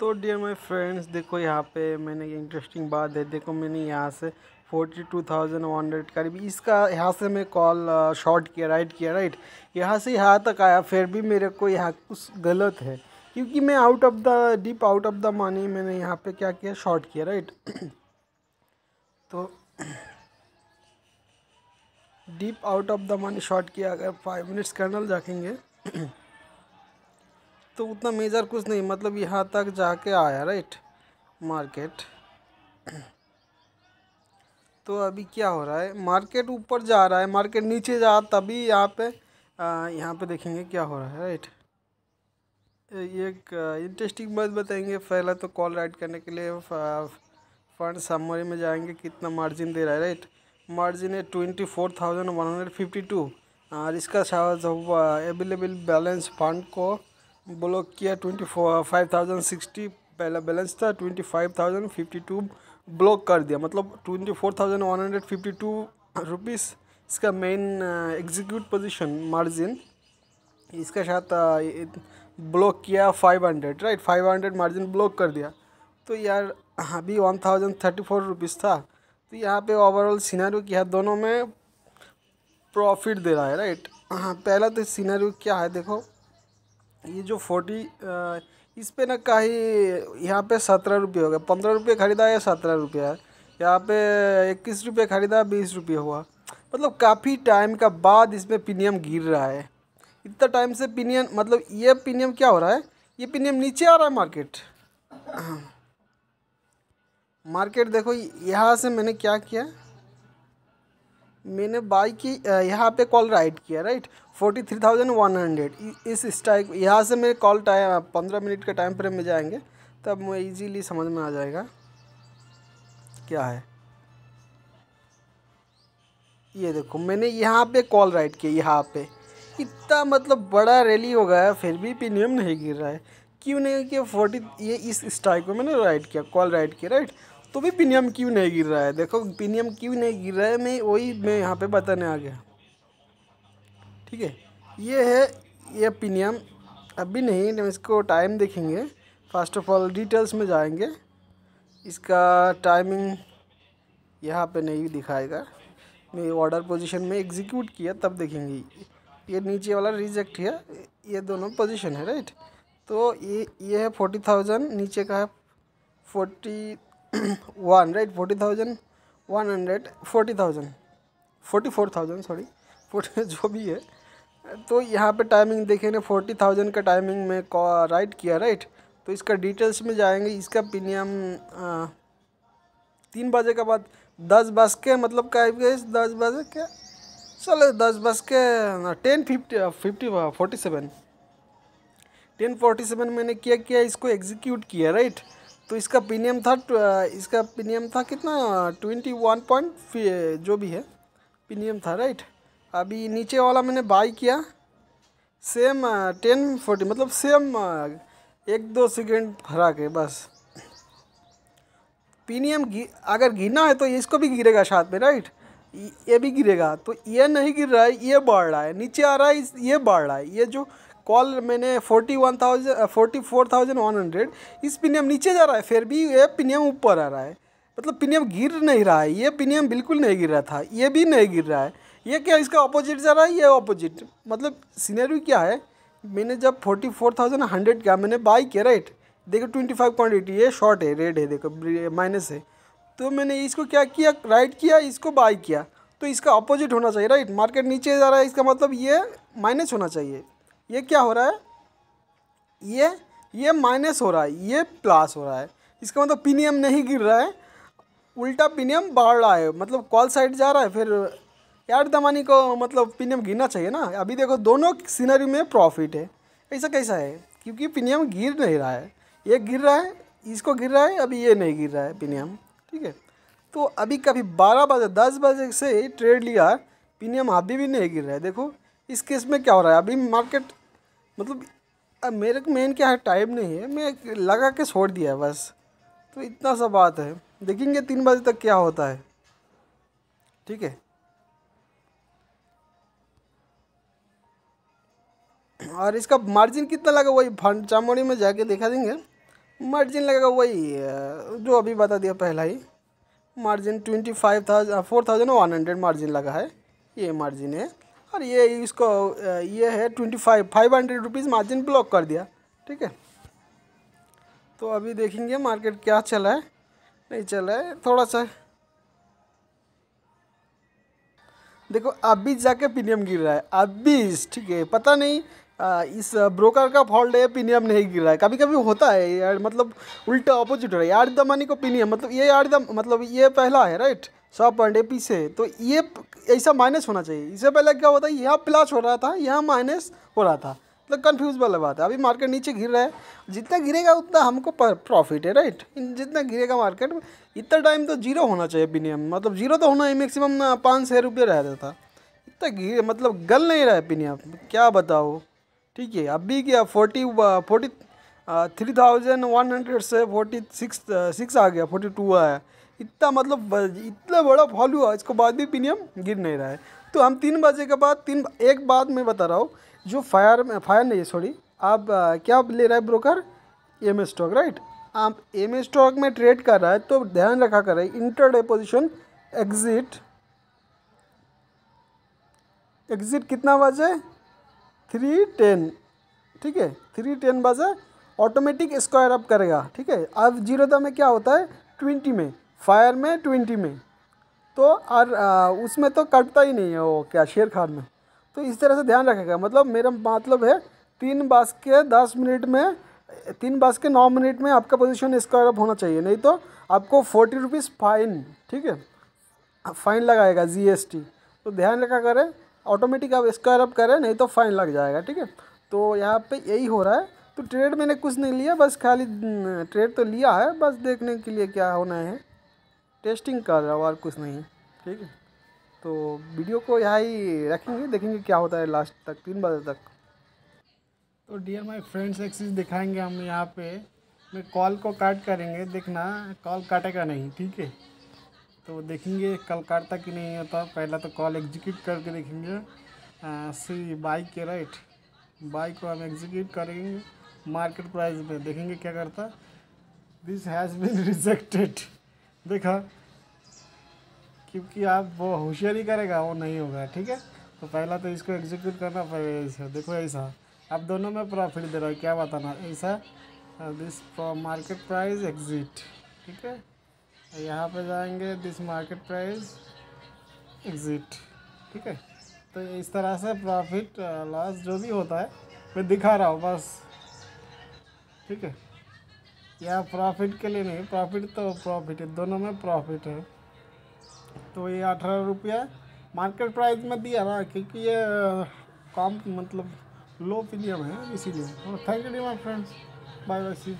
तो dear my friends देखो यहाँ पे मैंने ये इंटरेस्टिंग बात है देखो मैंने यहाँ से forty two thousand one hundred करीब इसका यहाँ से मैं कॉल शॉर्ट किया राइट किया राइट यहाँ से यहाँ तक आया फिर भी मेरे को यहाँ कुछ गलत है क्योंकि मैं out of the deep out of the money मैंने यहाँ पे क्या किया शॉर्ट किया राइट तो deep out of the money short किया अगर फाइव मिनट्स कर्नल रखेंगे तो उतना मेजर कुछ नहीं मतलब यहाँ तक जाके आया राइट मार्केट तो अभी क्या हो रहा है मार्केट ऊपर जा रहा है मार्केट नीचे जा तभी यहाँ पे यहाँ पे देखेंगे क्या हो रहा है राइट एक इंटरेस्टिंग बात बताएंगे पहला तो कॉल राइट करने के लिए फंड समरी में जाएंगे कितना मार्जिन दे रहा है राइट मार्जिन है twenty four thousand one hundred fifty two और इसका अवेलेबल बैलेंस फंड को ब्लॉक किया ट्वेंटी फाइव थाउजेंड सिक्सटी पहला बैलेंस था twenty five thousand fifty two block कर दिया मतलब twenty four thousand one hundred fifty two rupees इसका मेन एग्जीक्यूट पोजीशन मार्जिन इसके साथ ब्लॉक किया five hundred right five hundred margin block कर दिया तो यार अभी one thousand thirty four rupees था तो यहाँ पे ओवरऑल सीनारू क्या है दोनों में प्रॉफिट दे रहा है राइट हाँ पहला तो सीनारियो क्या है देखो ये जो फोर्टी इस पे ना का ही यहाँ पे सत्रह रुपये हो गया पंद्रह रुपये ख़रीदा या सत्रह रुपये यहाँ पे इक्कीस रुपये ख़रीदा बीस रुपये हुआ मतलब काफ़ी टाइम का बाद इसमें प्रीमियम गिर रहा है इतना टाइम से प्रीमियम मतलब ये प्रीमियम क्या हो रहा है ये प्रीमियम नीचे आ रहा है मार्केट मार्केट देखो यहाँ से मैंने क्या किया मैंने बाई की यहाँ पे कॉल राइट किया right forty three thousand one hundred इस स्ट्राइक यहाँ से मेरे कॉल टाइम पंद्रह मिनट के टाइम फ्रेम में जाएंगे तब मुझे इजीली समझ में आ जाएगा क्या है ये देखो मैंने यहाँ पे कॉल राइट किया यहाँ पे इतना मतलब बड़ा रैली हो गया फिर भी प्रीमियम नहीं गिर रहा है क्यों नहीं कि फोर्टी ये इस स्ट्राइक में मैंने राइट किया कॉल राइट किया राइट तो भी पिनियम क्यों नहीं गिर रहा है देखो पिनियम क्यों नहीं गिर रहा है मैं वही मैं यहाँ पे बताने आ गया ठीक है ये है ये पिनियम अभी नहीं हम इसको टाइम देखेंगे फर्स्ट ऑफ ऑल डिटेल्स में जाएंगे इसका टाइमिंग यहाँ पे नहीं दिखाएगा मैं ऑर्डर पोजीशन में एग्जीक्यूट किया तब देखेंगे ये नीचे वाला रिजेक्ट है ये दोनों पोजिशन है राइट तो ये ये है फोर्टी थाउजेंड नीचे का है forty one right forty thousand one hundred forty thousand forty four thousand sorry forty जो भी है तो यहाँ पे टाइमिंग देखे ना फोर्टी थाउजेंड का टाइमिंग में राइट किया राइट तो इसका डिटेल्स में जाएंगे इसका प्रीमियम तीन बजे के बाद दस बज के मतलब क्या गए दस बजे के चलो दस बज के ten fifty fifty forty seven ten forty seven मैंने क्या किया इसको एग्जीक्यूट किया राइट तो इसका प्रीमियम था इसका प्रीमियम था कितना ट्वेंटी वन पॉइंट जो भी है प्रीमियम था राइट अभी नीचे वाला मैंने बाई किया सेम टेन फोर्टी मतलब सेम एक दो सेकेंड भरा के बस प्रीमियम अगर गिरना है तो इसको भी गिरेगा साथ में राइट ये भी गिरेगा तो ये नहीं गिर रहा है ये बढ़ रहा है नीचे आ रहा है ये बढ़ रहा है ये जो कॉल मैंने forty one thousand forty four thousand one hundred इस प्रीमियम नीचे जा रहा है फिर भी ये प्रीमियम ऊपर आ रहा है मतलब प्रीमियम गिर नहीं रहा है ये प्रीमियम बिल्कुल नहीं गिर रहा था ये भी नहीं गिर रहा है ये क्या इसका अपोजिट जा रहा है ये अपोजिट मतलब सीनरी क्या है मैंने जब फोर्टी फोर थाउजेंड हंड्रेड का मैंने बाई किया राइट देखो ट्वेंटी फाइव पॉइंट ये शॉर्ट है रेड है देखो माइनस है तो मैंने इसको क्या किया राइट किया इसको बाई किया तो इसका अपोजिट होना चाहिए राइट मार्केट नीचे जा रहा है इसका मतलब ये माइनस होना चाहिए ये क्या हो रहा है ये ये माइनस हो रहा है ये प्लस हो रहा है इसका मतलब पीनियम नहीं गिर रहा है उल्टा पीनियम बढ़ रहा है मतलब कॉल साइड जा रहा है फिर यार दमानी को मतलब पीनियम गिरना चाहिए ना अभी देखो दोनों सीनरी में प्रॉफिट है ऐसा कैसा है क्योंकि पीनियम गिर नहीं रहा है ये गिर रहा है इसको गिर रहा है अभी ये नहीं गिर रहा है पीनियम ठीक है तो अभी कभी बारह बजे दस बजे से ट्रेड लिया पीनियम अभी भी नहीं गिर रहा है देखो इस केस में क्या हो रहा है अभी मार्केट मतलब मेरे को मेन क्या है टाइम नहीं है मैं लगा के छोड़ दिया है बस तो इतना सा बात है देखेंगे तीन बजे तक क्या होता है ठीक है और इसका मार्जिन कितना लगा वही फंड चामोड़ी में जाके देखा देंगे मार्जिन लगेगा वही जो अभी बता दिया पहला ही margin twenty five thousand four thousand one hundred margin लगा है ये मार्जिन है और ये इसको ये है twenty five five hundred rupees margin block कर दिया ठीक है तो अभी देखेंगे मार्केट क्या चला है नहीं चला है थोड़ा सा देखो अभी जाके प्रीमियम गिर रहा है अभी ठीक है पता नहीं आ, इस ब्रोकर का फॉल्ट है प्रीमियम नहीं गिर रहा है कभी कभी होता है यार मतलब उल्टा अपोजिट हो रहा है यार दमानी को प्रीमियम मतलब ये यार दम मतलब ये पहला है राइट सौ पॉइंट पी से तो ये ऐसा माइनस होना चाहिए इससे पहले क्या होता है यहाँ प्लस हो रहा था यहाँ माइनस हो रहा था मतलब कन्फ्यूज वाला बात है अभी मार्केट नीचे गिर रहा है जितना गिरेगा उतना हमको प्रॉफिट है राइट जितना गिरेगा मार्केट इतना टाइम तो जीरो होना चाहिए प्रीमियम मतलब जीरो तो होना ही मैक्सिमम पाँच छः रुपये रहता था इतना गिर मतलब गल नहीं रहा है प्रीमियम क्या बताओ ठीक है अभी क्या forty forty three thousand one hundred से फोर्टी सिक्स सिक्स आ गया फोर्टी टू आया इतना मतलब इतना बड़ा फॉल हुआ इसको बाद भी पीनियम गिर नहीं रहा है तो हम तीन बजे के बाद तीन एक बात मैं बता रहा हूँ जो फायर फायर नहीं है सॉरी आप क्या ले रहा है ब्रोकर एम स्टॉक राइट आप एम स्टॉक में ट्रेड कर रहा है तो ध्यान रखा करें इंटर डेपोजिशन एग्जिट एग्जिट कितना बजे थ्री टेन ठीक है थ्री टेन बजे ऑटोमेटिक स्क्वायर अप करेगा ठीक है अब जीरो में क्या होता है ट्वेंटी में फायर में ट्वेंटी में तो और उसमें तो कटता ही नहीं है वो क्या शेर खान में तो इस तरह से ध्यान रखेगा मतलब मेरा मतलब है तीन बास के दस मिनट में तीन बास के नौ मिनट में आपका पोजीशन स्क्वायर अप होना चाहिए नहीं तो आपको फोर्टी रुपीज़ फाइन ठीक है फाइन लगाएगा जीएसटी तो ध्यान रखा करें ऑटोमेटिक आप स्क्वायर अप करें नहीं तो फाइन लग जाएगा ठीक है तो यहाँ पर यही हो रहा है तो ट्रेड मैंने कुछ नहीं लिया बस खाली ट्रेड तो लिया है बस देखने के लिए क्या होना है टेस्टिंग कर रहा हूँ और कुछ नहीं ठीक है तो वीडियो को यहाँ ही रखेंगे देखेंगे क्या होता है लास्ट तक तीन बजे तक तो डियर माय फ्रेंड्स एक चीज़ दिखाएंगे हम यहाँ पे मैं कॉल को काट करेंगे देखना कॉल काटेगा नहीं ठीक है तो देखेंगे कल काटता कि नहीं होता पहला तो कॉल एग्जीक्यूट करके देखेंगे सी बाइक के राइट बाइक को हम एग्जीक्यूट करेंगे मार्केट प्राइस में देखेंगे क्या करता दिस हैज़ बीन रिजेक्टेड देखा क्योंकि आप वो होशियारी करेगा वो नहीं होगा ठीक है तो पहला तो इसको एग्जीक्यूट करना पड़ेगा ऐसा देखो ऐसा आप दोनों में प्रॉफिट दे रहा है क्या बताना ऐसा दिस मार्केट प्राइस एग्जिट ठीक है यहाँ पे जाएंगे दिस मार्केट प्राइस एग्जिट ठीक है तो इस तरह से प्रॉफिट लॉस uh, जो भी होता है मैं दिखा रहा हूँ बस ठीक है या प्रॉफिट के लिए नहीं प्रॉफिट तो प्रॉफिट है दोनों में प्रॉफिट है तो ये अठारह रुपया मार्केट प्राइस में दिया ना क्योंकि ये कम मतलब लो प्रीमियम है इसीलिए thank you the my friends bye bye C